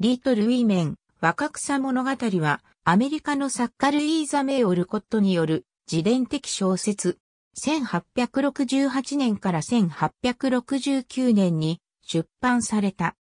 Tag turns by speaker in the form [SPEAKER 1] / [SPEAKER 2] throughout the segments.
[SPEAKER 1] リート・ルウィメン、若草物語は、アメリカの作家ルイーザ・メイ・オルコットによる自伝的小説。1868年から1869年に出版された。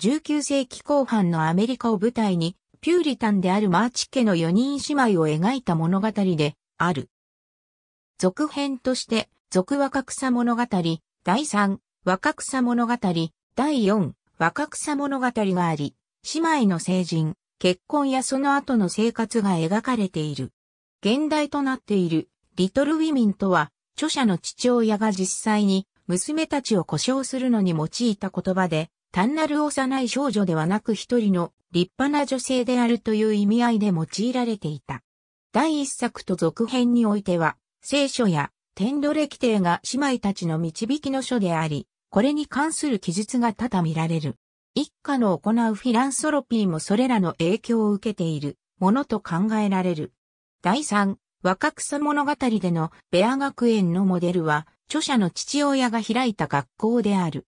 [SPEAKER 1] 19世紀後半のアメリカを舞台に、ピューリタンであるマーチ家の4人姉妹を描いた物語である。続編として、続若草物語、第3、若草物語、第4、若草物語があり、姉妹の成人、結婚やその後の生活が描かれている。現代となっている、リトルウィミンとは、著者の父親が実際に、娘たちを故障するのに用いた言葉で、単なる幼い少女ではなく一人の立派な女性であるという意味合いで用いられていた。第一作と続編においては、聖書や天路歴帝が姉妹たちの導きの書であり、これに関する記述が多々見られる。一家の行うフィランソロピーもそれらの影響を受けているものと考えられる。第三、若草物語でのベア学園のモデルは、著者の父親が開いた学校である。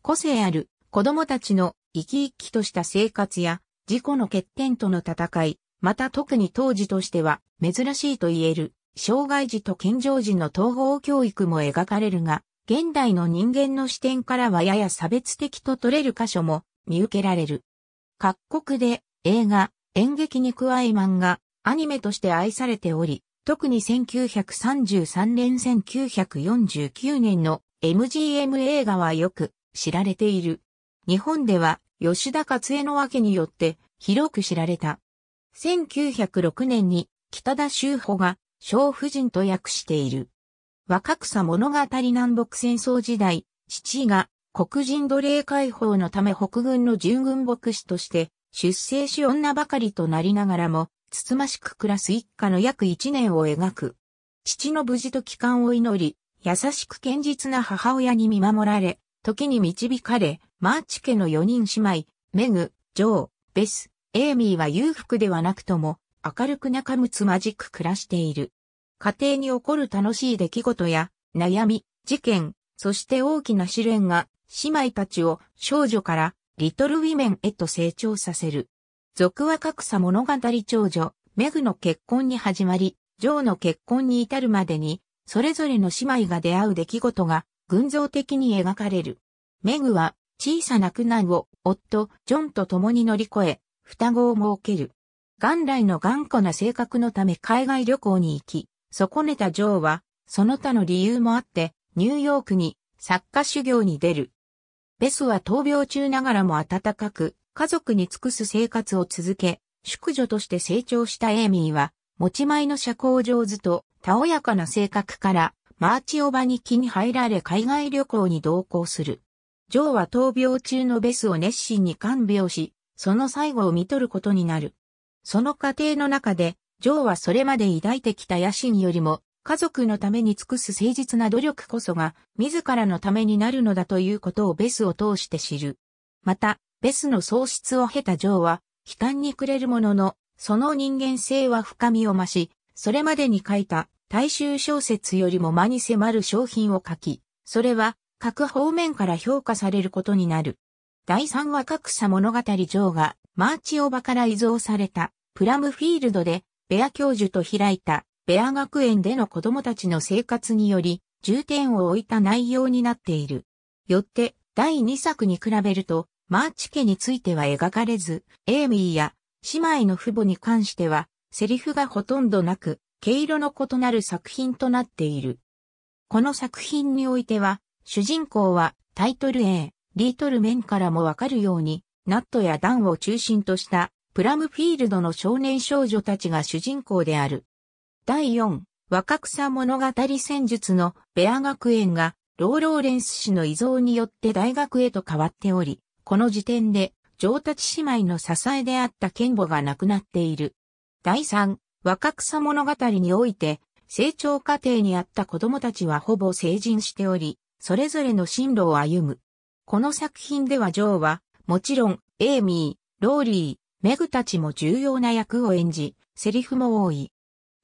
[SPEAKER 1] 個性ある子供たちの生き生きとした生活や自己の欠点との戦い、また特に当時としては珍しいと言える、障害児と健常児の統合教育も描かれるが、現代の人間の視点からはやや差別的と取れる箇所も見受けられる。各国で映画、演劇に加え漫画、アニメとして愛されており、特に1933年1949年の MGM 映画はよく知られている。日本では吉田勝恵の訳によって広く知られた。1906年に北田修保が小婦人と訳している。若草物語南北戦争時代、父が黒人奴隷解放のため北軍の従軍牧師として出生し女ばかりとなりながらも、つつましく暮らす一家の約一年を描く。父の無事と帰還を祈り、優しく堅実な母親に見守られ、時に導かれ、マーチ家の四人姉妹、メグ、ジョー、ベス、エイミーは裕福ではなくとも、明るく仲睦まじく暮らしている。家庭に起こる楽しい出来事や、悩み、事件、そして大きな試練が、姉妹たちを少女からリトルウィメンへと成長させる。俗は格差物語長女、メグの結婚に始まり、ジョーの結婚に至るまでに、それぞれの姉妹が出会う出来事が、群像的に描かれる。メグは、小さな苦難を、夫、ジョンと共に乗り越え、双子を設ける。元来の頑固な性格のため海外旅行に行き、損ねたジョーは、その他の理由もあって、ニューヨークに作家修行に出る。ベスは闘病中ながらも温かく、家族に尽くす生活を続け、宿女として成長したエイミーは、持ち前の社交上手と、たおやかな性格から、マーチオバに気に入られ海外旅行に同行する。ジョーは闘病中のベスを熱心に看病し、その最後を見取ることになる。その過程の中で、ジョーはそれまで抱いてきた野心よりも、家族のために尽くす誠実な努力こそが、自らのためになるのだということをベスを通して知る。また、ベスの喪失を経たジョーは、悲嘆に暮れるものの、その人間性は深みを増し、それまでに書いた大衆小説よりも間に迫る商品を書き、それは各方面から評価されることになる。第3話格差物語ーがマーチオバから依存されたプラムフィールドでベア教授と開いたベア学園での子供たちの生活により重点を置いた内容になっている。よって第2作に比べるとマーチ家については描かれず、エイミーや姉妹の父母に関してはセリフがほとんどなく、毛色の異なる作品となっている。この作品においては、主人公はタイトル A、リートル面からもわかるように、ナットやダンを中心としたプラムフィールドの少年少女たちが主人公である。第4、若草物語戦術のベア学園がローローレンス氏の遺贈によって大学へと変わっており、この時点で上達姉妹の支えであった剣母が亡くなっている。第3、若草物語において、成長過程にあった子供たちはほぼ成人しており、それぞれの進路を歩む。この作品ではジョーは、もちろん、エイミー、ローリー、メグたちも重要な役を演じ、セリフも多い。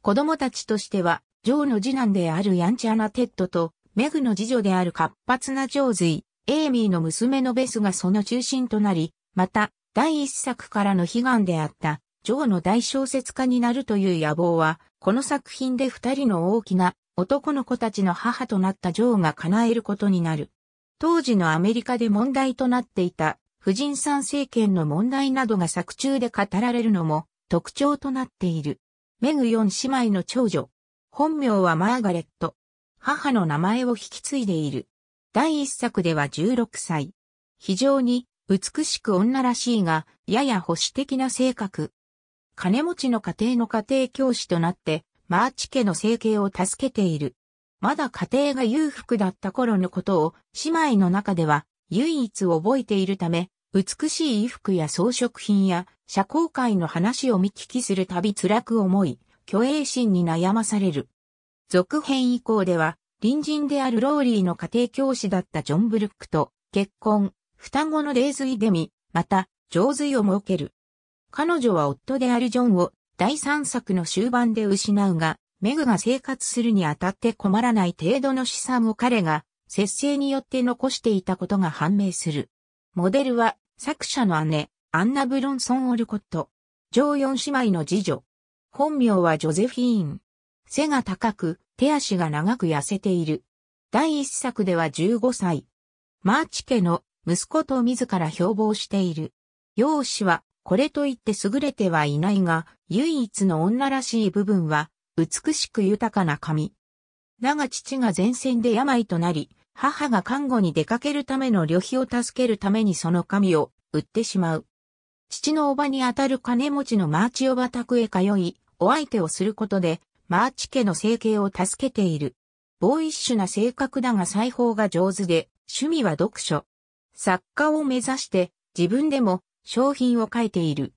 [SPEAKER 1] 子供たちとしては、ジョーの次男であるヤンチャなテッドと、メグの次女である活発なジョーズイ、エイミーの娘のベスがその中心となり、また、第一作からの悲願であった、ジョーの大小説家になるという野望は、この作品で二人の大きな男の子たちの母となったジョーが叶えることになる。当時のアメリカで問題となっていた婦人参政権の問題などが作中で語られるのも特徴となっている。メグ4姉妹の長女。本名はマーガレット。母の名前を引き継いでいる。第一作では16歳。非常に美しく女らしいが、やや保守的な性格。金持ちの家庭の家庭教師となって、マーチ家の生計を助けている。まだ家庭が裕福だった頃のことを、姉妹の中では唯一覚えているため、美しい衣服や装飾品や社交界の話を見聞きするたび辛く思い、虚栄心に悩まされる。続編以降では、隣人であるローリーの家庭教師だったジョン・ブルックと結婚、双子のズイデミ、また、上髄を設ける。彼女は夫であるジョンを第三作の終盤で失うが、メグが生活するにあたって困らない程度の資産を彼が、節制によって残していたことが判明する。モデルは作者の姉、アンナ・ブロンソン・オルコット。上四姉妹の次女。本名はジョゼフィーン。背が高く、手足が長く痩せている。第一作では15歳。マーチ家の息子と自ら標榜している。容姿は、これといって優れてはいないが、唯一の女らしい部分は、美しく豊かな髪。だが父が前線で病となり、母が看護に出かけるための旅費を助けるためにその紙を売ってしまう。父のおばにあたる金持ちのマーチおば宅へ通い、お相手をすることで、マーチ家の生計を助けている。ボーイッシュな性格だが裁縫が上手で、趣味は読書。作家を目指して、自分でも商品を書いている。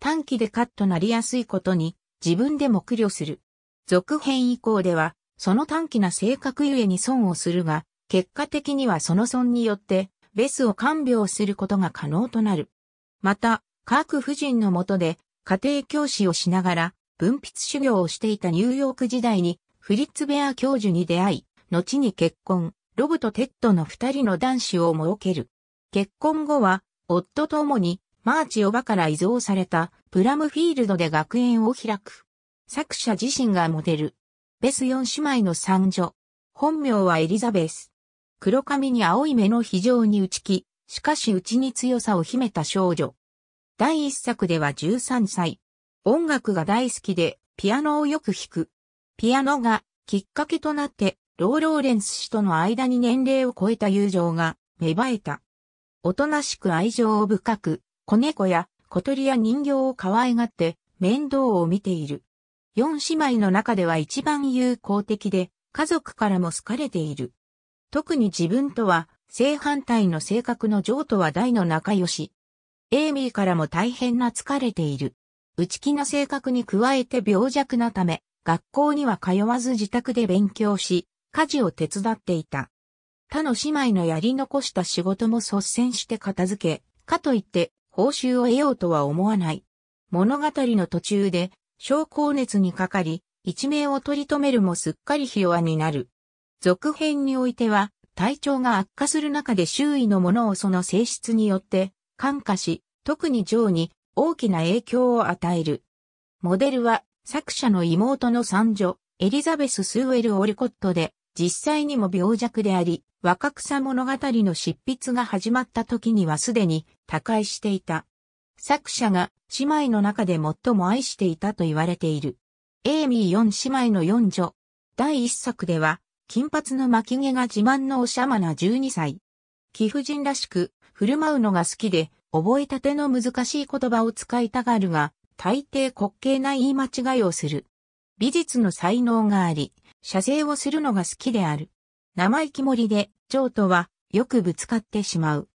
[SPEAKER 1] 短期でカットなりやすいことに、自分でも苦慮する。続編以降では、その短期な性格ゆえに損をするが、結果的にはその損によって、ベスを看病することが可能となる。また、各夫人の下で、家庭教師をしながら、文筆修行をしていたニューヨーク時代に、フリッツ・ベア教授に出会い、後に結婚、ロブとテッドの二人の男子を設ける。結婚後は、夫と共に、マーチオバから遺贈された、プラムフィールドで学園を開く。作者自身がモデル。ベス四姉妹の三女。本名はエリザベス。黒髪に青い目の非常に打ち気、しかし内に強さを秘めた少女。第一作では13歳。音楽が大好きで、ピアノをよく弾く。ピアノがきっかけとなって、ロー・ローレンス氏との間に年齢を超えた友情が芽生えた。おとなしく愛情を深く、子猫や小鳥や人形を可愛がって面倒を見ている。四姉妹の中では一番友好的で、家族からも好かれている。特に自分とは正反対の性格のジョーとは大の仲良し。エイミーからも大変な疲れている。内気な性格に加えて病弱なため、学校には通わず自宅で勉強し、家事を手伝っていた。他の姉妹のやり残した仕事も率先して片付け、かといって報酬を得ようとは思わない。物語の途中で、昇降熱にかかり、一命を取り留めるもすっかりひ弱になる。続編においては、体調が悪化する中で周囲のものをその性質によって、感化し、特にジョーに大きな影響を与える。モデルは、作者の妹の三女、エリザベス・スウェル・オルコットで、実際にも病弱であり、若草物語の執筆が始まった時にはすでに他界していた。作者が姉妹の中で最も愛していたと言われている。エイミー4姉妹の四女。第一作では、金髪の巻き毛が自慢のおしゃまな12歳。貴婦人らしく、振る舞うのが好きで、覚えたての難しい言葉を使いたがるが、大抵滑稽な言い間違いをする。美術の才能があり、写生をするのが好きである。生意気盛りで、蝶とは、よくぶつかってしまう。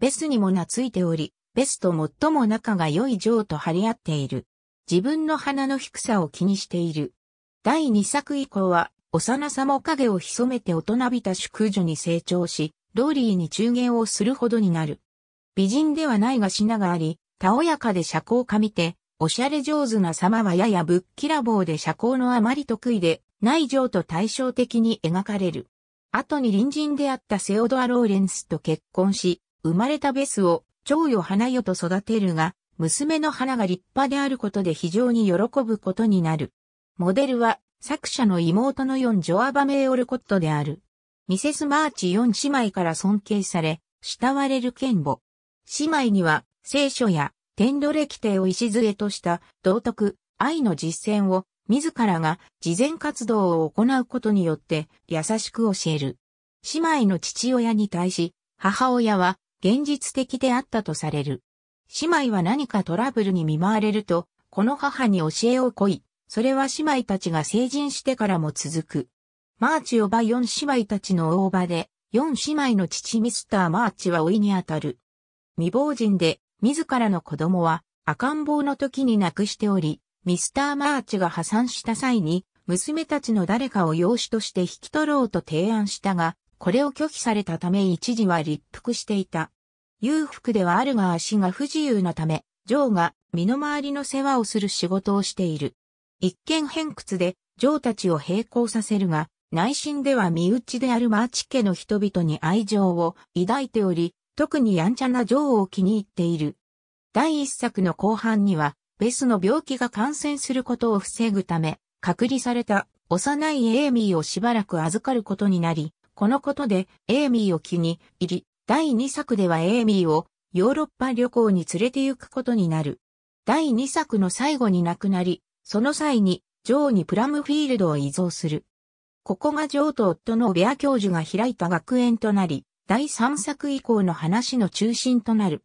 [SPEAKER 1] ベスにも懐いており、ベスと最も仲が良い蝶と張り合っている。自分の鼻の低さを気にしている。第2作以降は、幼さも影を潜めて大人びた淑女に成長し、ローリーに中言をするほどになる。美人ではないが品があり、たおやかで社交かみて、おしゃれ上手な様はややぶっきらぼうで社交のあまり得意で、内情と対照的に描かれる。後に隣人であったセオドア・ローレンスと結婚し、生まれたベスを、長よ。花よと育てるが、娘の花が立派であることで非常に喜ぶことになる。モデルは作者の妹のヨン・ジョアバメイ・オルコットである。ミセス・マーチ4姉妹から尊敬され、慕われる剣母。姉妹には、聖書や天奴歴帝を礎とした道徳、愛の実践を、自らが事前活動を行うことによって優しく教える。姉妹の父親に対し、母親は現実的であったとされる。姉妹は何かトラブルに見舞われると、この母に教えをこい、それは姉妹たちが成人してからも続く。マーチをば4姉妹たちの大場で、4姉妹の父ミスター・マーチは老いにあたる。未亡人で、自らの子供は赤ん坊の時に亡くしており、ミスター・マーチが破産した際に、娘たちの誰かを養子として引き取ろうと提案したが、これを拒否されたため一時は立腹していた。裕福ではあるが足が不自由なため、ジョーが身の回りの世話をする仕事をしている。一見偏屈で、ジョーたちを並行させるが、内心では身内であるマーチ家の人々に愛情を抱いており、特にやんちゃなジョーを気に入っている。第一作の後半には、ベスの病気が感染することを防ぐため、隔離された幼いエイミーをしばらく預かることになり、このことでエイミーを気に入り、第二作ではエイミーをヨーロッパ旅行に連れて行くことになる。第二作の最後に亡くなり、その際に、ジョーにプラムフィールドを移贈する。ここがジョーと夫のベア教授が開いた学園となり、第三作以降の話の中心となる。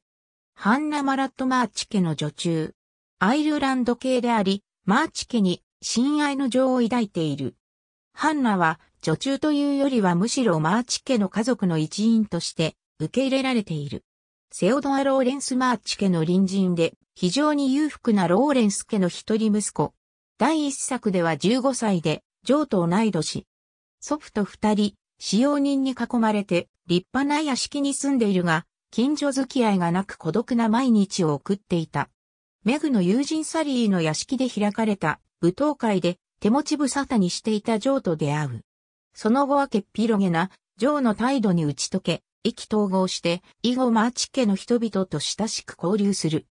[SPEAKER 1] ハンナ・マラット・マーチ家の女中。アイルランド系であり、マーチ家に親愛の情を抱いている。ハンナは女中というよりはむしろマーチ家の家族の一員として受け入れられている。セオドア・ローレンス・マーチ家の隣人で、非常に裕福なローレンス家の一人息子。第一作では15歳で、ジョーと同い年。祖父と二人、使用人に囲まれて立派な屋敷に住んでいるが、近所付き合いがなく孤独な毎日を送っていた。メグの友人サリーの屋敷で開かれた舞踏会で手持ち無沙汰にしていたジョーと出会う。その後はけっぴろげなジョーの態度に打ち解け、意気統合して、以後マーチ家の人々と親しく交流する。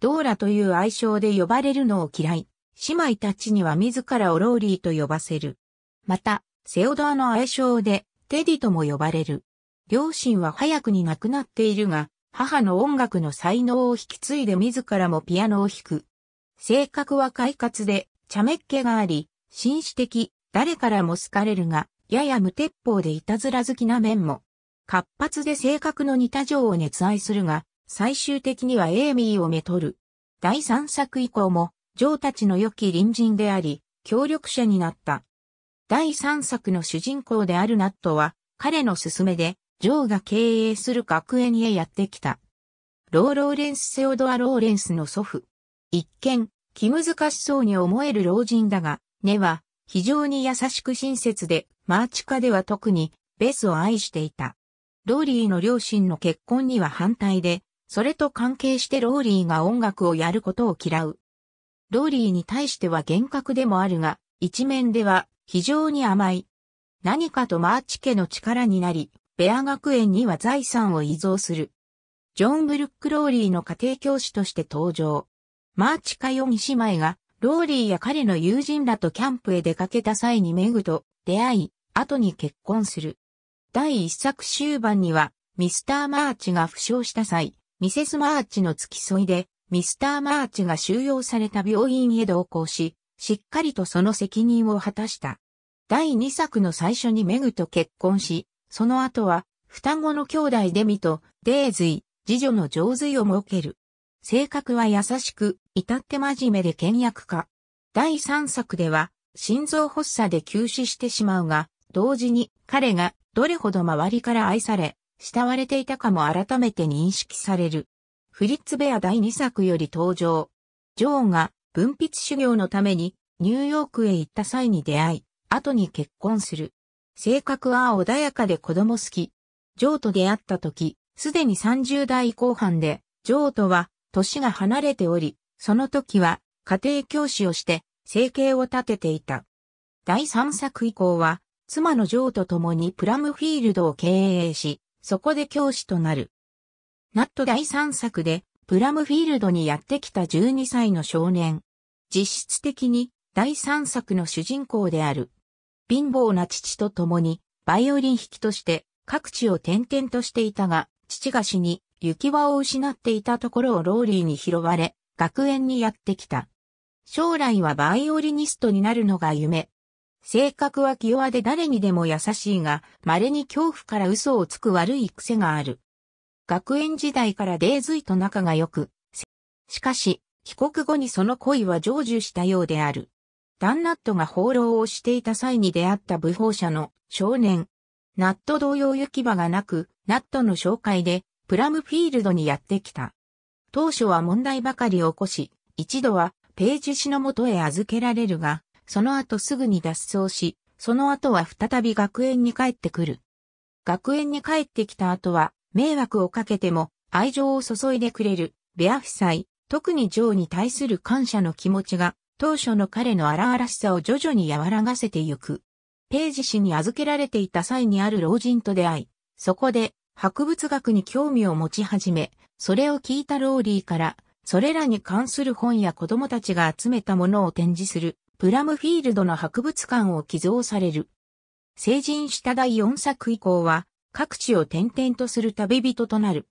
[SPEAKER 1] ドーラという愛称で呼ばれるのを嫌い、姉妹たちには自らをローリーと呼ばせる。また、セオドアの愛称で、テディとも呼ばれる。両親は早くに亡くなっているが、母の音楽の才能を引き継いで自らもピアノを弾く。性格は快活で、茶目っ気があり、紳士的、誰からも好かれるが、やや無鉄砲でいたずら好きな面も。活発で性格の似た情を熱愛するが、最終的にはエイミーをめとる。第三作以降も、ジョーたちの良き隣人であり、協力者になった。第三作の主人公であるナットは、彼の勧めで、ジョーが経営する学園へやってきた。ロー・ローレンス・セオドア・ローレンスの祖父。一見、気難しそうに思える老人だが、根は非常に優しく親切で、マーチカでは特にベスを愛していた。ローリーの両親の結婚には反対で、それと関係してローリーが音楽をやることを嫌う。ローリーに対しては厳格でもあるが、一面では非常に甘い。何かとマーチ家の力になり、ベア学園には財産を遺贈する。ジョン・ブルック・ローリーの家庭教師として登場。マーチカヨミ姉妹が、ローリーや彼の友人らとキャンプへ出かけた際にメグと出会い、後に結婚する。第一作終盤には、ミスター・マーチが負傷した際、ミセス・マーチの付き添いで、ミスター・マーチが収容された病院へ同行し、しっかりとその責任を果たした。第2作の最初にメグと結婚し、その後は、双子の兄弟デミとデーズイ、次女のジョーズイを設ける。性格は優しく、至って真面目で倹約家。第3作では、心臓発作で急死してしまうが、同時に彼がどれほど周りから愛され、慕われていたかも改めて認識される。フリッツ・ベア第2作より登場。ジョーが文筆修行のためにニューヨークへ行った際に出会い、後に結婚する。性格は穏やかで子供好き。ジョーと出会った時、すでに30代後半で、ジョーとは年が離れており、その時は家庭教師をして生計を立てていた。第3作以降は、妻のジョーと共にプラムフィールドを経営し、そこで教師となる。ナット第3作で、プラムフィールドにやってきた12歳の少年。実質的に第3作の主人公である。貧乏な父と共に、バイオリン弾きとして各地を転々としていたが、父が死に、行き場を失っていたところをローリーに拾われ、学園にやってきた。将来はバイオリニストになるのが夢。性格は気弱で誰にでも優しいが、稀に恐怖から嘘をつく悪い癖がある。学園時代からデーズイと仲が良く、しかし、帰国後にその恋は成就したようである。ダンナットが放浪をしていた際に出会った武法者の少年。ナット同様行き場がなく、ナットの紹介で、プラムフィールドにやってきた。当初は問題ばかり起こし、一度はページ氏のもとへ預けられるが、その後すぐに脱走し、その後は再び学園に帰ってくる。学園に帰ってきた後は、迷惑をかけても愛情を注いでくれる、ベア夫妻、特にジョーに対する感謝の気持ちが、当初の彼の荒々しさを徐々に和らがせてゆく。ページ氏に預けられていた際にある老人と出会い、そこで博物学に興味を持ち始め、それを聞いたローリーから、それらに関する本や子供たちが集めたものを展示するプラムフィールドの博物館を寄贈される。成人した第4作以降は、各地を転々とする旅人となる。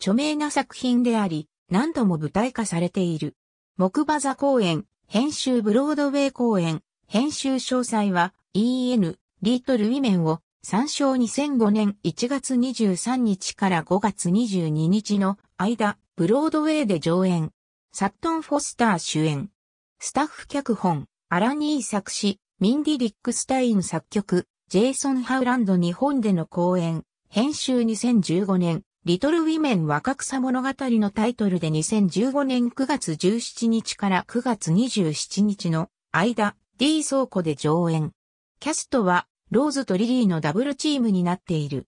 [SPEAKER 1] 著名な作品であり、何度も舞台化されている。木馬座公演、編集ブロードウェイ公演、編集詳細は EN、リートルウィメンを参照2005年1月23日から5月22日の間、ブロードウェイで上演。サットン・フォスター主演。スタッフ脚本。アラニー作詞、ミンディ・リックスタイン作曲、ジェイソン・ハウランド日本での公演、編集2015年、リトル・ウィメン若草物語のタイトルで2015年9月17日から9月27日の間、D 倉庫で上演。キャストは、ローズとリリーのダブルチームになっている。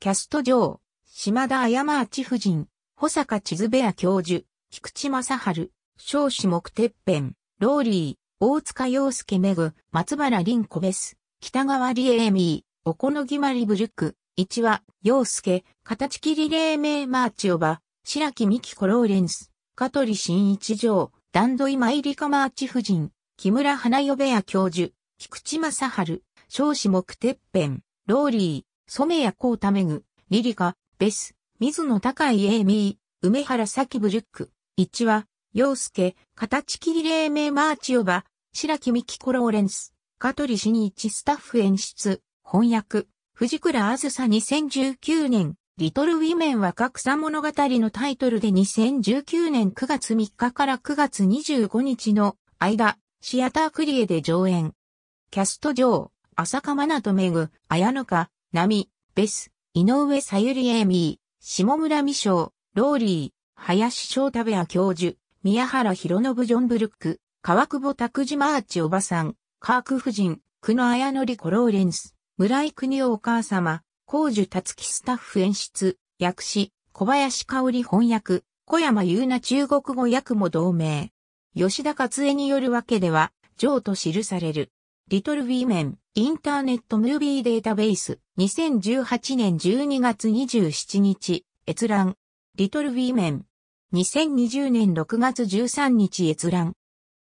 [SPEAKER 1] キャスト上、島田綾馬夫人、保坂千鶴部屋教授、菊池正春、少子目てっぺん。ローリー、大塚洋介めぐ、松原凛子ベス、北川理エミー、おこのぎまりブルック、一話、洋介、形切り黎明マーチオバ、白木美希子ローレンス、香取慎一条、段取今入りかマーチ夫人、木村花代部屋教授、菊池正春、少子目てっぺん、ローリー、染谷幸太めぐ、リリカ、ベス、水野高いエーミー、梅原咲ブルック、一話、洋介、形切り黎明マーチオバ、白木美希コローレンス、香取慎一スタッフ演出、翻訳、藤倉あずさ2019年、リトルウィメンは格差物語のタイトルで2019年9月3日から9月25日の間、シアタークリエで上演。キャスト上、浅香真奈とめぐ、綾乃香、ミ、ベス、井上さゆりエミー、下村美翔、ローリー、林翔太部屋教授、宮原博信ジョンブルック、川久保拓司マーチおばさん、カーク夫人、久野綾則コローレンス、村井国夫お母様、高樹達樹スタッフ演出、訳詞、小林香織翻訳、小山優奈中国語訳も同名。吉田勝恵によるわけでは、ジと記される。リトルウィーメン、インターネットムービーデータベース、2018年12月27日、閲覧。リトルウィーメン、2020年6月13日閲覧。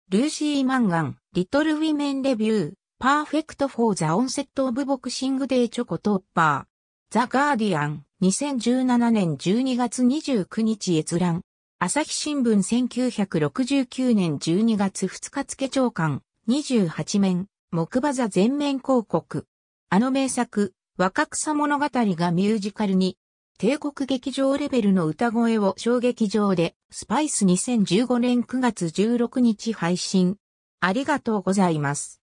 [SPEAKER 1] ルーシー・マンガン、リトル・ウィメン・レビュー、パーフェクト・フォー・ザ・オンセット・オブ・ボクシング・デー・チョコ・トッパー。ザ・ガーディアン、2017年12月29日閲覧。朝日新聞1969年12月2日付長官、28面、木馬座全面広告。あの名作、若草物語がミュージカルに、帝国劇場レベルの歌声を小劇場で、スパイス2015年9月16日配信。ありがとうございます。